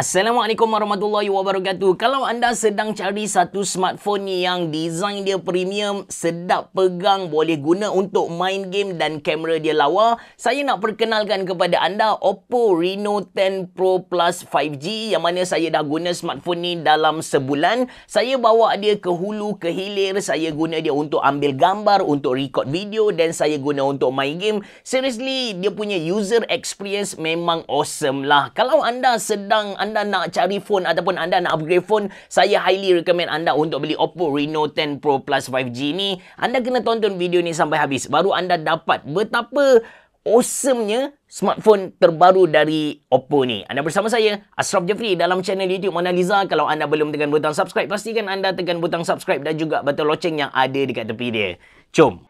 Assalamualaikum warahmatullahi wabarakatuh. Kalau anda sedang cari satu smartphone yang design dia premium, sedap pegang, boleh guna untuk main game dan kamera dia lawa, saya nak perkenalkan kepada anda Oppo Reno 10 Pro Plus 5G yang mana saya dah guna smartphone ni dalam sebulan. Saya bawa dia ke hulu, ke hilir, saya guna dia untuk ambil gambar, untuk record video dan saya guna untuk main game. Seriously, dia punya user experience memang awesome lah. Kalau anda sedang anda nak cari phone ataupun anda nak upgrade phone, saya highly recommend anda untuk beli Oppo Reno 10 Pro Plus 5G ni. Anda kena tonton video ni sampai habis baru anda dapat betapa awesomenya smartphone terbaru dari Oppo ni. Anda bersama saya, Asraf Jeffrey dalam channel YouTube Mona Lisa. Kalau anda belum tekan butang subscribe, pastikan anda tekan butang subscribe dan juga butang loceng yang ada dekat tepi dia. Jom!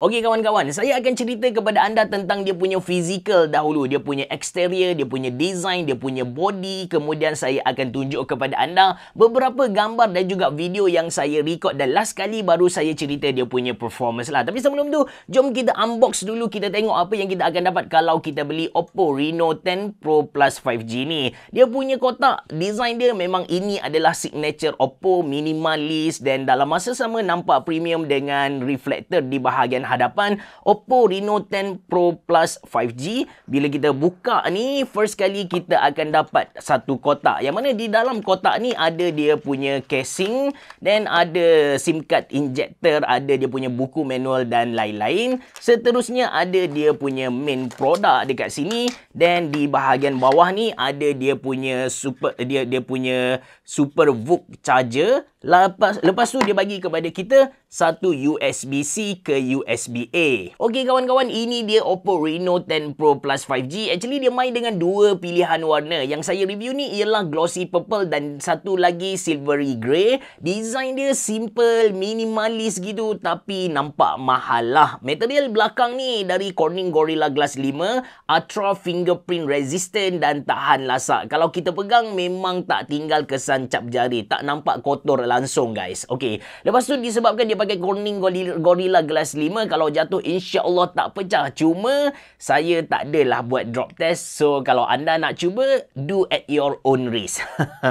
Okey kawan-kawan, saya akan cerita kepada anda tentang dia punya fizikal dahulu. Dia punya exterior, dia punya design, dia punya body. Kemudian saya akan tunjuk kepada anda beberapa gambar dan juga video yang saya record. Dan last kali baru saya cerita dia punya performance lah. Tapi sebelum tu, jom kita unbox dulu. Kita tengok apa yang kita akan dapat kalau kita beli Oppo Reno 10 Pro Plus 5G ni. Dia punya kotak, design dia memang ini adalah signature Oppo minimalis Dan dalam masa sama nampak premium dengan reflector di bahagian hadapan Oppo Reno 10 Pro Plus 5G. Bila kita buka ni, first kali kita akan dapat satu kotak. Yang mana di dalam kotak ni ada dia punya casing, dan ada SIM card injector, ada dia punya buku manual dan lain-lain. Seterusnya ada dia punya main product dekat sini dan di bahagian bawah ni ada dia punya super dia dia punya super book charger. Lepas lepas tu dia bagi kepada kita satu USB-C ke USB-A. Okey kawan-kawan, ini dia Oppo Reno 10 Pro Plus 5G. Actually, dia main dengan dua pilihan warna. Yang saya review ni ialah glossy purple dan satu lagi silvery grey. Design dia simple, minimalis gitu tapi nampak mahal lah. Material belakang ni dari Corning Gorilla Glass 5, ultra fingerprint resistant dan tahan lasak. Kalau kita pegang, memang tak tinggal kesan cap jari. Tak nampak kotor langsung guys. Okey, lepas tu disebabkan dia pakai Corning Gorilla Glass 5 kalau jatuh insyaallah tak pecah. Cuma saya tak adalah buat drop test. So kalau anda nak cuba do at your own risk.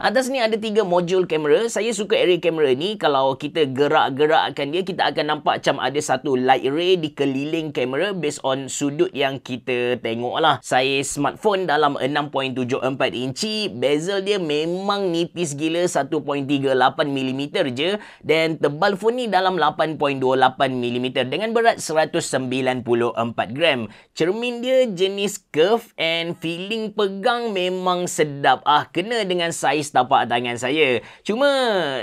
Atas ni ada tiga modul kamera. Saya suka area kamera ni kalau kita gerak-gerakkan dia kita akan nampak macam ada satu light ray di keliling kamera based on sudut yang kita tengok lah. Saya smartphone dalam 6.74 inci. Bezel dia memang nipis gila 1.38mm je. Dan tebal phone telefon ni dalam 8.28 mm dengan berat 194 gram. Cermin dia jenis curve and feeling pegang memang sedap. Ah, kena dengan saiz tapak tangan saya. Cuma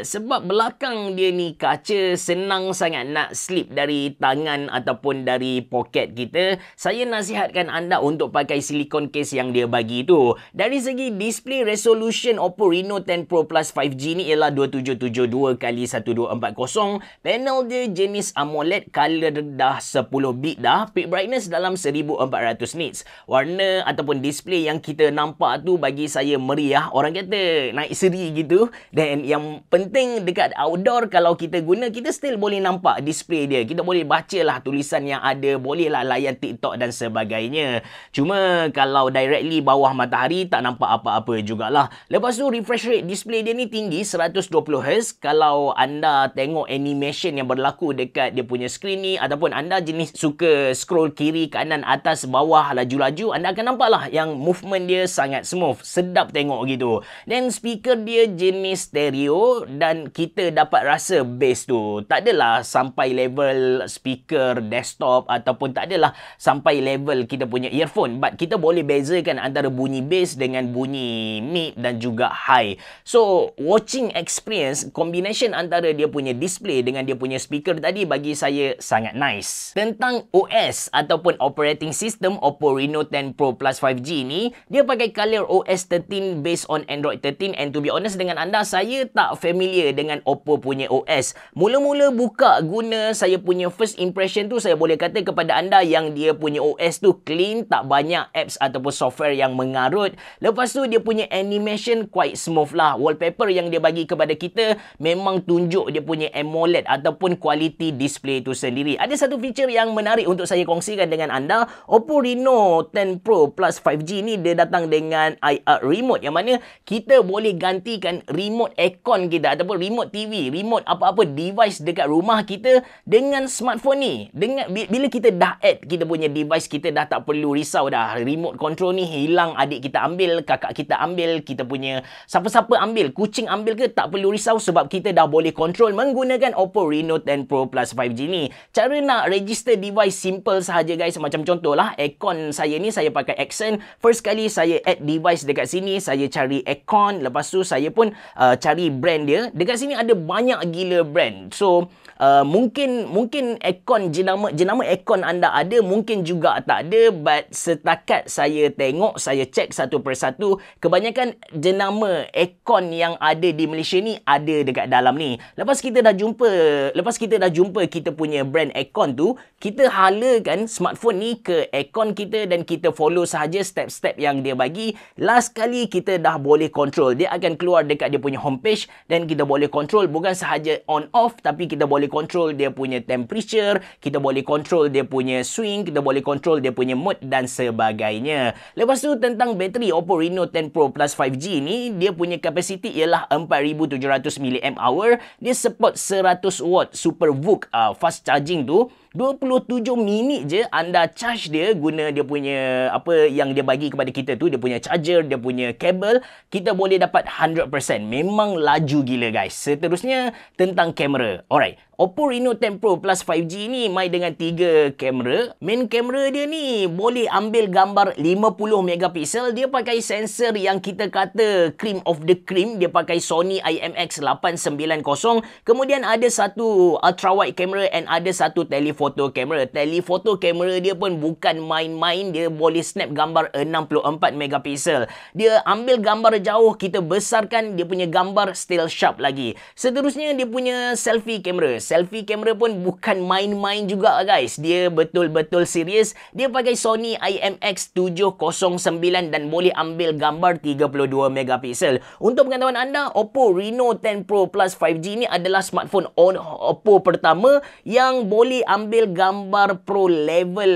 sebab belakang dia ni kaca senang sangat nak slip dari tangan ataupun dari poket kita. Saya nasihatkan anda untuk pakai silikon case yang dia bagi tu. Dari segi display resolution Oppo Reno 10 Pro Plus 5G ni ialah 2772 kali 1240 panel dia jenis AMOLED color dah 10 bit dah peak brightness dalam 1400 nits warna ataupun display yang kita nampak tu bagi saya meriah orang kata naik seri gitu dan yang penting dekat outdoor kalau kita guna kita still boleh nampak display dia kita boleh baca lah tulisan yang ada boleh lah layan TikTok dan sebagainya cuma kalau directly bawah matahari tak nampak apa-apa jugalah lepas tu refresh rate display dia ni tinggi 120Hz kalau anda tengok any animation yang berlaku dekat dia punya screen ni ataupun anda jenis suka scroll kiri kanan atas bawah laju-laju anda akan nampak lah yang movement dia sangat smooth sedap tengok gitu dan speaker dia jenis stereo dan kita dapat rasa bass tu tak adalah sampai level speaker desktop ataupun tak adalah sampai level kita punya earphone but kita boleh bezakan antara bunyi bass dengan bunyi mid dan juga high so watching experience combination antara dia punya display dengan dia punya speaker tadi bagi saya sangat nice. Tentang OS ataupun operating system Oppo Reno 10 Pro Plus 5G ni, dia pakai color OS 13 based on Android 13 and to be honest dengan anda, saya tak familiar dengan Oppo punya OS. Mula-mula buka guna saya punya first impression tu, saya boleh kata kepada anda yang dia punya OS tu clean, tak banyak apps ataupun software yang mengarut. Lepas tu, dia punya animation quite smooth lah. Wallpaper yang dia bagi kepada kita memang tunjuk dia punya emoji OLED ataupun kualiti display itu sendiri. Ada satu feature yang menarik untuk saya kongsikan dengan anda. Oppo Reno 10 Pro Plus 5G ni dia datang dengan IR uh, remote yang mana kita boleh gantikan remote aircon kita ataupun remote TV, remote apa-apa device dekat rumah kita dengan smartphone ni. Dengan bila kita dah add kita punya device kita dah tak perlu risau dah remote control ni hilang adik kita ambil, kakak kita ambil, kita punya siapa-siapa ambil, kucing ambil ke tak perlu risau sebab kita dah boleh control menggunakan dengan Oppo Reno 10 Pro Plus 5G ni. Cara nak register device simple sahaja guys. Macam contohlah, aircon saya ni saya pakai Accent. First kali saya add device dekat sini, saya cari aircon. Lepas tu saya pun uh, cari brand dia. Dekat sini ada banyak gila brand. So, Uh, mungkin mungkin aircon jenama jenama aircon anda ada mungkin juga tak ada but setakat saya tengok saya cek satu persatu kebanyakan jenama aircon yang ada di Malaysia ni ada dekat dalam ni lepas kita dah jumpa lepas kita dah jumpa kita punya brand aircon tu kita halakan smartphone ni ke aircon kita dan kita follow sahaja step-step yang dia bagi last kali kita dah boleh control dia akan keluar dekat dia punya homepage dan kita boleh control bukan sahaja on off tapi kita boleh boleh control dia punya temperature, kita boleh control dia punya swing, kita boleh control dia punya mode dan sebagainya. Lepas tu tentang bateri Oppo Reno 10 Pro Plus 5G ni, dia punya kapasiti ialah 4700 mAh. Dia support 100 watt super VOOC uh, fast charging tu. 27 minit je anda charge dia guna dia punya apa yang dia bagi kepada kita tu dia punya charger dia punya kabel kita boleh dapat 100% memang laju gila guys seterusnya tentang kamera alright Oppo Reno 10 Pro Plus 5G ni main dengan 3 kamera. Main kamera dia ni boleh ambil gambar 50 megapixel. Dia pakai sensor yang kita kata cream of the cream. Dia pakai Sony IMX890. Kemudian ada satu ultrawide wide camera and ada satu telephone foto kamera. Telefoto kamera dia pun bukan main-main. Dia boleh snap gambar 64 megapixel. Dia ambil gambar jauh, kita besarkan, dia punya gambar still sharp lagi. Seterusnya, dia punya selfie kamera. Selfie kamera pun bukan main-main juga guys. Dia betul-betul serius. Dia pakai Sony IMX709 dan boleh ambil gambar 32 megapixel. Untuk pengetahuan anda, Oppo Reno 10 Pro Plus 5G ni adalah smartphone Oppo pertama yang boleh ambil ambil gambar pro level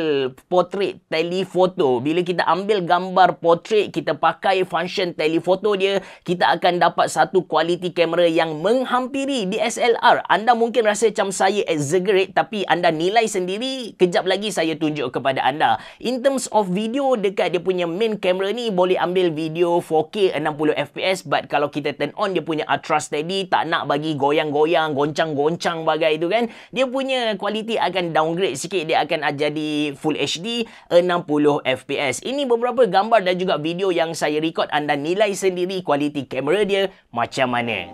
portrait telephoto bila kita ambil gambar portrait kita pakai function telephoto dia kita akan dapat satu kualiti kamera yang menghampiri DSLR anda mungkin rasa macam saya exaggerate tapi anda nilai sendiri kejap lagi saya tunjuk kepada anda in terms of video dekat dia punya main kamera ni boleh ambil video 4K 60fps but kalau kita turn on dia punya ultra steady tak nak bagi goyang-goyang goncang-goncang bagai itu kan dia punya kualiti akan akan downgrade sikit dia akan ah, jadi full HD 60 fps ini beberapa gambar dan juga video yang saya record anda nilai sendiri kualiti kamera dia macam mana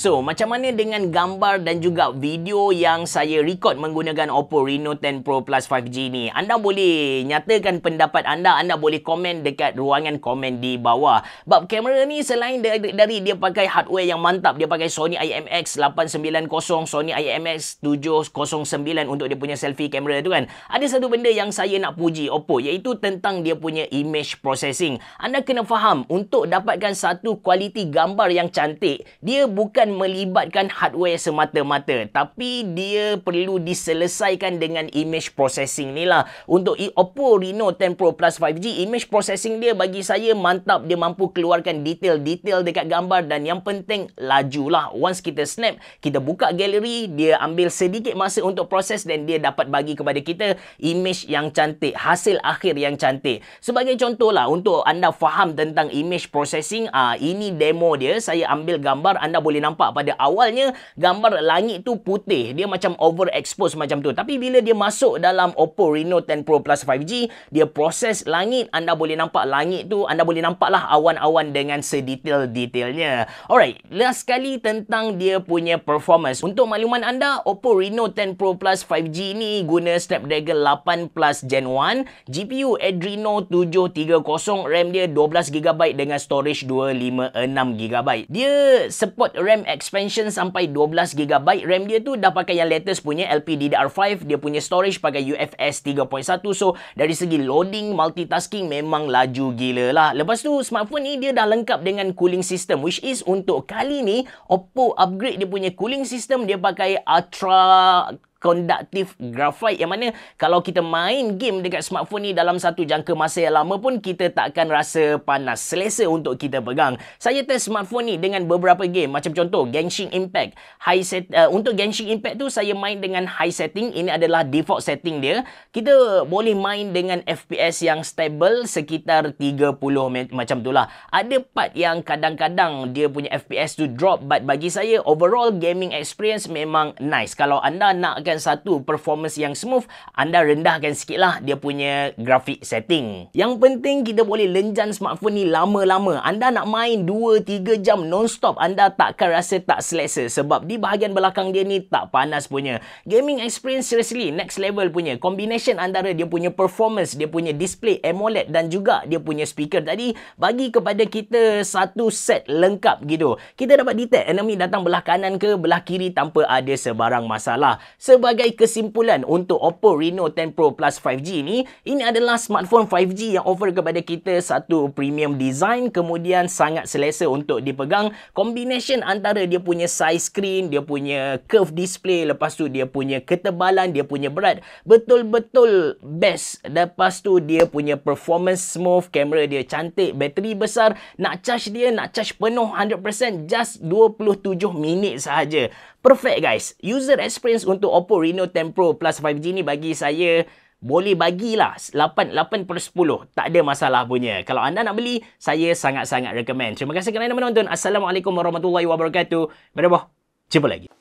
So, macam mana dengan gambar dan juga video yang saya record menggunakan Oppo Reno 10 Pro Plus 5G ni? Anda boleh nyatakan pendapat anda, anda boleh komen dekat ruangan komen di bawah. Bab kamera ni selain dari, dari dia pakai hardware yang mantap, dia pakai Sony IMX 890, Sony IMX 709 untuk dia punya selfie kamera tu kan. Ada satu benda yang saya nak puji Oppo iaitu tentang dia punya image processing. Anda kena faham untuk dapatkan satu kualiti gambar yang cantik, dia bukan melibatkan hardware semata-mata tapi dia perlu diselesaikan dengan image processing ni lah untuk Oppo Reno 10 Pro Plus 5G image processing dia bagi saya mantap dia mampu keluarkan detail-detail dekat gambar dan yang penting laju lah. once kita snap kita buka galeri, dia ambil sedikit masa untuk proses dan dia dapat bagi kepada kita image yang cantik hasil akhir yang cantik sebagai contoh lah untuk anda faham tentang image processing uh, ini demo dia saya ambil gambar anda boleh nampak nampak pada awalnya gambar langit tu putih. Dia macam over overexposed macam tu. Tapi bila dia masuk dalam Oppo Reno 10 Pro Plus 5G, dia proses langit. Anda boleh nampak langit tu. Anda boleh nampak lah awan-awan dengan sedetail-detailnya. Alright, last sekali tentang dia punya performance. Untuk makluman anda, Oppo Reno 10 Pro Plus 5G ni guna Snapdragon 8 Plus Gen 1, GPU Adreno 730, RAM dia 12GB dengan storage 256GB. Dia support RAM expansion sampai 12GB RAM dia tu dah pakai yang latest punya LPDDR5 dia punya storage pakai UFS 3.1 so dari segi loading multitasking memang laju gila lah lepas tu smartphone ni dia dah lengkap dengan cooling system which is untuk kali ni Oppo upgrade dia punya cooling system dia pakai ultra conductive graphite yang mana kalau kita main game dekat smartphone ni dalam satu jangka masa yang lama pun kita tak akan rasa panas selesa untuk kita pegang. Saya test smartphone ni dengan beberapa game macam contoh Genshin Impact. High set uh, untuk Genshin Impact tu saya main dengan high setting. Ini adalah default setting dia. Kita boleh main dengan FPS yang stable sekitar 30 met- macam lah. Ada part yang kadang-kadang dia punya FPS tu drop but bagi saya overall gaming experience memang nice. Kalau anda nak menghasilkan satu performance yang smooth, anda rendahkan sikitlah dia punya grafik setting. Yang penting kita boleh lenjan smartphone ni lama-lama. Anda nak main 2-3 jam non-stop, anda takkan rasa tak selesa sebab di bahagian belakang dia ni tak panas punya. Gaming experience seriously next level punya. Combination antara dia punya performance, dia punya display AMOLED dan juga dia punya speaker tadi bagi kepada kita satu set lengkap gitu. Kita dapat detect enemy datang belah kanan ke belah kiri tanpa ada sebarang masalah. Sebab sebagai kesimpulan untuk Oppo Reno 10 Pro Plus 5G ni, ini adalah smartphone 5G yang offer kepada kita satu premium design kemudian sangat selesa untuk dipegang. Combination antara dia punya size screen, dia punya curve display, lepas tu dia punya ketebalan, dia punya berat, betul-betul best. Lepas tu dia punya performance smooth, kamera dia cantik, bateri besar, nak charge dia, nak charge penuh 100% just 27 minit sahaja perfect guys. User experience untuk Oppo Reno 10 Pro Plus 5G ni bagi saya boleh bagilah 8 per 10. Tak ada masalah punya. Kalau anda nak beli, saya sangat-sangat recommend. Terima kasih kerana menonton. Assalamualaikum warahmatullahi wabarakatuh. Berapa? Jumpa lagi.